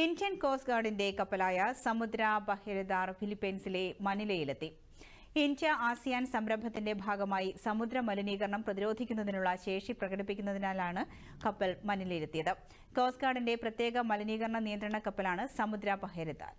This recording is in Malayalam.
ഇന്ത്യൻ കോസ്റ്റ് ഗാർഡിന്റെ കപ്പലായ സമുദ്ര ബഹിരദാർ ഫിലിപ്പീൻസിലെ മനിലയിലെത്തി ഇന്ത്യ ആസിയാൻ സംരംഭത്തിന്റെ ഭാഗമായി സമുദ്ര മലിനീകരണം പ്രതിരോധിക്കുന്നതിനുള്ള ശേഷി പ്രകടിപ്പിക്കുന്നതിനാലാണ് കപ്പൽ മനിലയിലെത്തിയത് കോസ്റ്റ് ഗാർഡിന്റെ പ്രത്യേക മലിനീകരണ നിയന്ത്രണ കപ്പലാണ് സമുദ്ര ബഹിരദാർ